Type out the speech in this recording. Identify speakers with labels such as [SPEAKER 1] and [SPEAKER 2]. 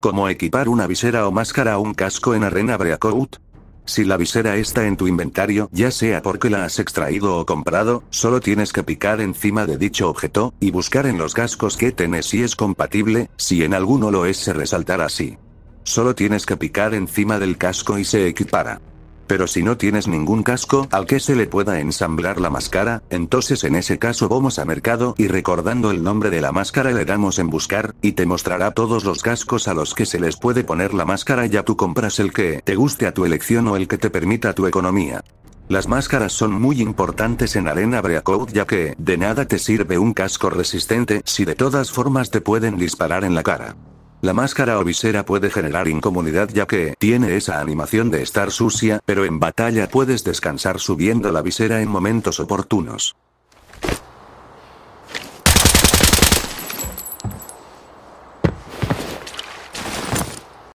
[SPEAKER 1] ¿Cómo equipar una visera o máscara a un casco en Arena Breakout? Si la visera está en tu inventario, ya sea porque la has extraído o comprado, solo tienes que picar encima de dicho objeto, y buscar en los cascos que tenés si es compatible, si en alguno lo es se resaltará así. Solo tienes que picar encima del casco y se equipará. Pero si no tienes ningún casco al que se le pueda ensamblar la máscara, entonces en ese caso vamos a mercado y recordando el nombre de la máscara le damos en buscar, y te mostrará todos los cascos a los que se les puede poner la máscara y ya tú compras el que te guste a tu elección o el que te permita tu economía. Las máscaras son muy importantes en Arena Breakout ya que, de nada te sirve un casco resistente si de todas formas te pueden disparar en la cara. La máscara o visera puede generar incomodidad ya que tiene esa animación de estar sucia, pero en batalla puedes descansar subiendo la visera en momentos oportunos.